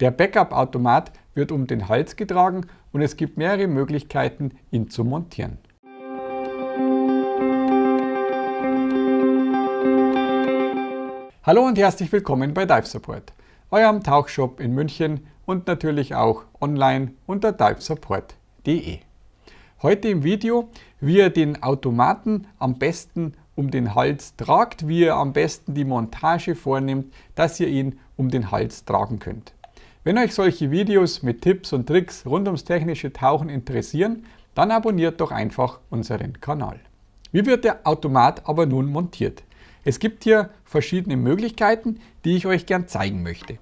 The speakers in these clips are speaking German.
Der Backup-Automat wird um den Hals getragen und es gibt mehrere Möglichkeiten, ihn zu montieren. Hallo und herzlich willkommen bei Dive Support, eurem Tauchshop in München und natürlich auch online unter divesupport.de. Heute im Video, wie ihr den Automaten am besten um den Hals tragt, wie ihr am besten die Montage vornimmt, dass ihr ihn um den Hals tragen könnt. Wenn euch solche Videos mit Tipps und Tricks rund ums technische Tauchen interessieren, dann abonniert doch einfach unseren Kanal. Wie wird der Automat aber nun montiert? Es gibt hier verschiedene Möglichkeiten, die ich euch gern zeigen möchte.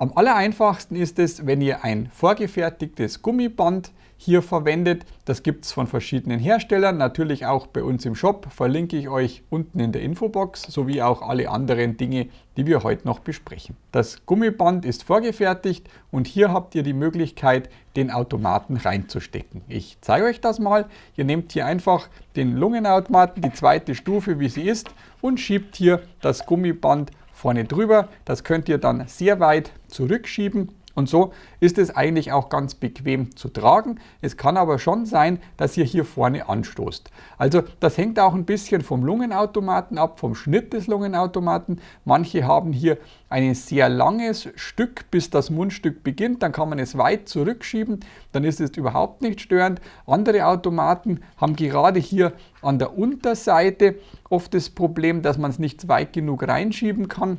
Am aller einfachsten ist es, wenn ihr ein vorgefertigtes Gummiband hier verwendet. Das gibt es von verschiedenen Herstellern, natürlich auch bei uns im Shop, verlinke ich euch unten in der Infobox, sowie auch alle anderen Dinge, die wir heute noch besprechen. Das Gummiband ist vorgefertigt und hier habt ihr die Möglichkeit, den Automaten reinzustecken. Ich zeige euch das mal. Ihr nehmt hier einfach den Lungenautomaten, die zweite Stufe, wie sie ist, und schiebt hier das Gummiband vorne drüber. Das könnt ihr dann sehr weit zurückschieben und so ist es eigentlich auch ganz bequem zu tragen. Es kann aber schon sein, dass ihr hier vorne anstoßt. Also das hängt auch ein bisschen vom Lungenautomaten ab, vom Schnitt des Lungenautomaten. Manche haben hier ein sehr langes Stück, bis das Mundstück beginnt. Dann kann man es weit zurückschieben, dann ist es überhaupt nicht störend. Andere Automaten haben gerade hier an der Unterseite oft das Problem, dass man es nicht weit genug reinschieben kann.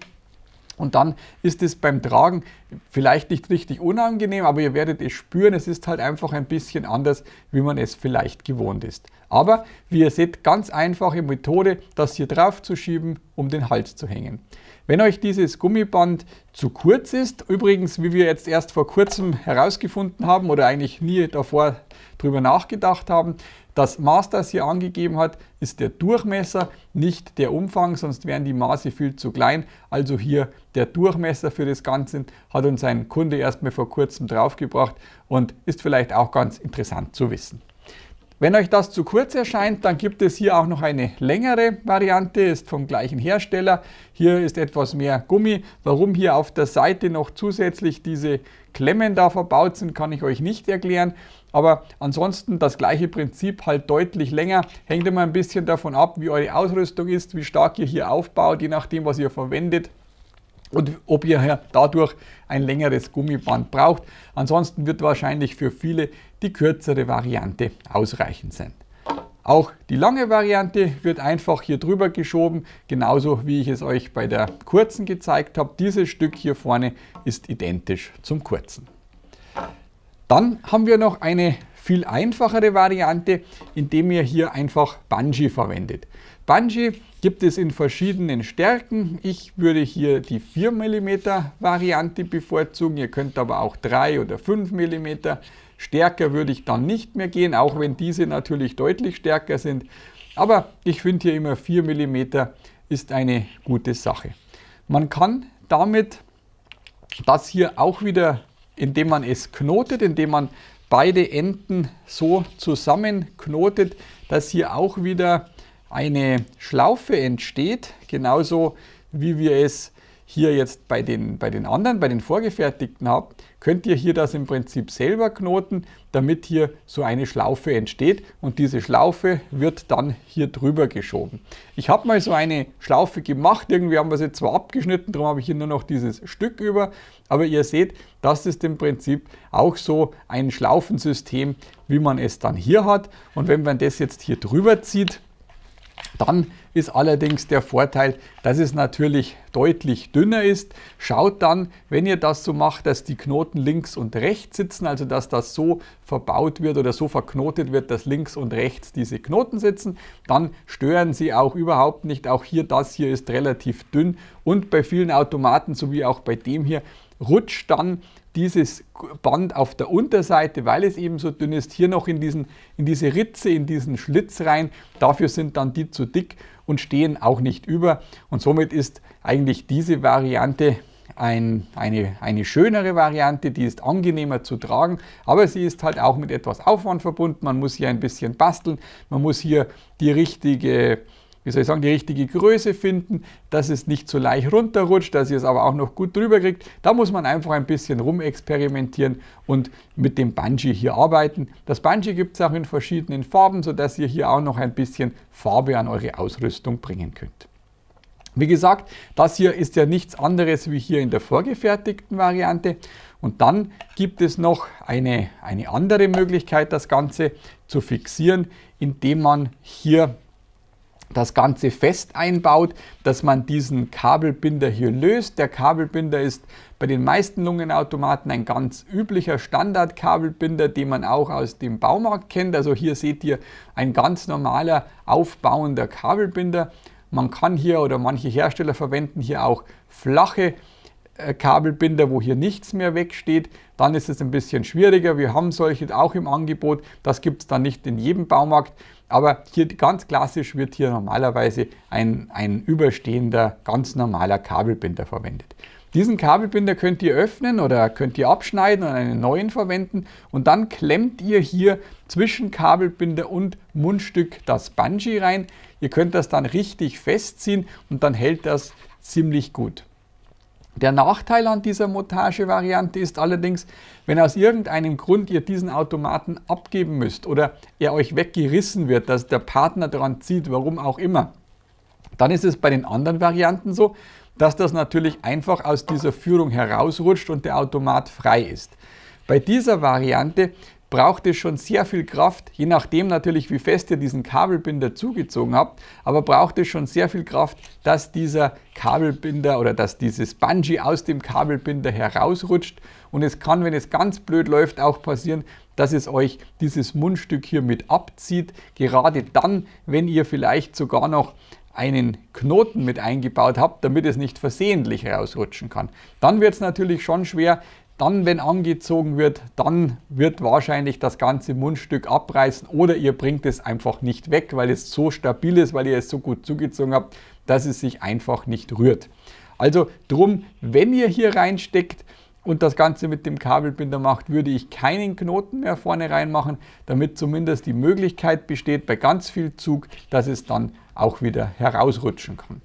Und dann ist es beim Tragen vielleicht nicht richtig unangenehm, aber ihr werdet es spüren, es ist halt einfach ein bisschen anders, wie man es vielleicht gewohnt ist. Aber wie ihr seht, ganz einfache Methode, das hier drauf zu schieben, um den Hals zu hängen. Wenn euch dieses Gummiband zu kurz ist, übrigens, wie wir jetzt erst vor kurzem herausgefunden haben oder eigentlich nie davor drüber nachgedacht haben, das Maß, das hier angegeben hat, ist der Durchmesser, nicht der Umfang, sonst wären die Maße viel zu klein. Also hier der Durchmesser für das Ganze hat uns ein Kunde erst mal vor kurzem draufgebracht und ist vielleicht auch ganz interessant zu wissen. Wenn euch das zu kurz erscheint, dann gibt es hier auch noch eine längere Variante, ist vom gleichen Hersteller. Hier ist etwas mehr Gummi. Warum hier auf der Seite noch zusätzlich diese Klemmen da verbaut sind, kann ich euch nicht erklären. Aber ansonsten das gleiche Prinzip, halt deutlich länger. Hängt immer ein bisschen davon ab, wie eure Ausrüstung ist, wie stark ihr hier aufbaut, je nachdem, was ihr verwendet und ob ihr dadurch ein längeres Gummiband braucht. Ansonsten wird wahrscheinlich für viele die kürzere Variante ausreichend sein. Auch die lange Variante wird einfach hier drüber geschoben, genauso wie ich es euch bei der kurzen gezeigt habe. Dieses Stück hier vorne ist identisch zum kurzen. Dann haben wir noch eine viel einfachere Variante, indem ihr hier einfach Bungee verwendet. Bungee gibt es in verschiedenen Stärken. Ich würde hier die 4 mm Variante bevorzugen. Ihr könnt aber auch 3 oder 5 mm. Stärker würde ich dann nicht mehr gehen, auch wenn diese natürlich deutlich stärker sind. Aber ich finde hier immer 4 mm ist eine gute Sache. Man kann damit das hier auch wieder, indem man es knotet, indem man beide Enden so zusammenknotet, dass hier auch wieder eine Schlaufe entsteht, genauso wie wir es hier jetzt bei den, bei den anderen, bei den vorgefertigten habt, könnt ihr hier das im Prinzip selber knoten, damit hier so eine Schlaufe entsteht und diese Schlaufe wird dann hier drüber geschoben. Ich habe mal so eine Schlaufe gemacht, irgendwie haben wir sie zwar abgeschnitten, darum habe ich hier nur noch dieses Stück über, aber ihr seht, das ist im Prinzip auch so ein Schlaufensystem, wie man es dann hier hat und wenn man das jetzt hier drüber zieht, dann ist allerdings der Vorteil, dass es natürlich deutlich dünner ist. Schaut dann, wenn ihr das so macht, dass die Knoten links und rechts sitzen, also dass das so verbaut wird oder so verknotet wird, dass links und rechts diese Knoten sitzen. Dann stören sie auch überhaupt nicht. Auch hier, das hier ist relativ dünn und bei vielen Automaten, sowie auch bei dem hier, rutscht dann dieses Band auf der Unterseite, weil es eben so dünn ist, hier noch in, diesen, in diese Ritze, in diesen Schlitz rein. Dafür sind dann die zu dick und stehen auch nicht über. Und somit ist eigentlich eigentlich diese Variante ein, eine, eine schönere Variante, die ist angenehmer zu tragen, aber sie ist halt auch mit etwas Aufwand verbunden. Man muss hier ein bisschen basteln, man muss hier die richtige wie soll ich sagen, die richtige Größe finden, dass es nicht so leicht runterrutscht, dass ihr es aber auch noch gut drüber kriegt. Da muss man einfach ein bisschen rumexperimentieren und mit dem Bungee hier arbeiten. Das Bungee gibt es auch in verschiedenen Farben, sodass ihr hier auch noch ein bisschen Farbe an eure Ausrüstung bringen könnt. Wie gesagt, das hier ist ja nichts anderes wie hier in der vorgefertigten Variante. Und dann gibt es noch eine, eine andere Möglichkeit, das Ganze zu fixieren, indem man hier das Ganze fest einbaut, dass man diesen Kabelbinder hier löst. Der Kabelbinder ist bei den meisten Lungenautomaten ein ganz üblicher Standardkabelbinder, den man auch aus dem Baumarkt kennt. Also hier seht ihr ein ganz normaler aufbauender Kabelbinder. Man kann hier oder manche Hersteller verwenden hier auch flache äh, Kabelbinder, wo hier nichts mehr wegsteht, dann ist es ein bisschen schwieriger. Wir haben solche auch im Angebot, das gibt es dann nicht in jedem Baumarkt, aber hier ganz klassisch wird hier normalerweise ein, ein überstehender, ganz normaler Kabelbinder verwendet. Diesen Kabelbinder könnt ihr öffnen oder könnt ihr abschneiden und einen neuen verwenden und dann klemmt ihr hier zwischen Kabelbinder und Mundstück das Bungee rein. Ihr könnt das dann richtig festziehen und dann hält das ziemlich gut. Der Nachteil an dieser Montagevariante ist allerdings, wenn aus irgendeinem Grund ihr diesen Automaten abgeben müsst oder er euch weggerissen wird, dass der Partner daran zieht, warum auch immer, dann ist es bei den anderen Varianten so, dass das natürlich einfach aus dieser Führung herausrutscht und der Automat frei ist. Bei dieser Variante braucht es schon sehr viel Kraft, je nachdem natürlich, wie fest ihr diesen Kabelbinder zugezogen habt, aber braucht es schon sehr viel Kraft, dass dieser Kabelbinder oder dass dieses Bungee aus dem Kabelbinder herausrutscht und es kann, wenn es ganz blöd läuft, auch passieren, dass es euch dieses Mundstück hier mit abzieht, gerade dann, wenn ihr vielleicht sogar noch einen Knoten mit eingebaut habt, damit es nicht versehentlich rausrutschen kann. Dann wird es natürlich schon schwer. Dann, wenn angezogen wird, dann wird wahrscheinlich das ganze Mundstück abreißen oder ihr bringt es einfach nicht weg, weil es so stabil ist, weil ihr es so gut zugezogen habt, dass es sich einfach nicht rührt. Also drum, wenn ihr hier reinsteckt, und das Ganze mit dem Kabelbinder macht, würde ich keinen Knoten mehr vorne reinmachen, damit zumindest die Möglichkeit besteht, bei ganz viel Zug, dass es dann auch wieder herausrutschen kann.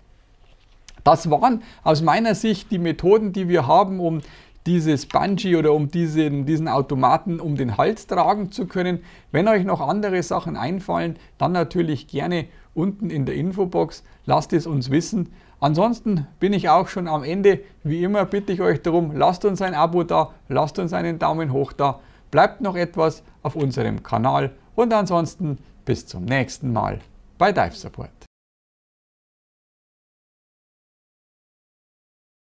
Das waren aus meiner Sicht die Methoden, die wir haben, um dieses Bungee oder um diesen, diesen Automaten um den Hals tragen zu können. Wenn euch noch andere Sachen einfallen, dann natürlich gerne unten in der Infobox. Lasst es uns wissen. Ansonsten bin ich auch schon am Ende. Wie immer bitte ich euch darum, lasst uns ein Abo da, lasst uns einen Daumen hoch da. Bleibt noch etwas auf unserem Kanal und ansonsten bis zum nächsten Mal bei Dive Support.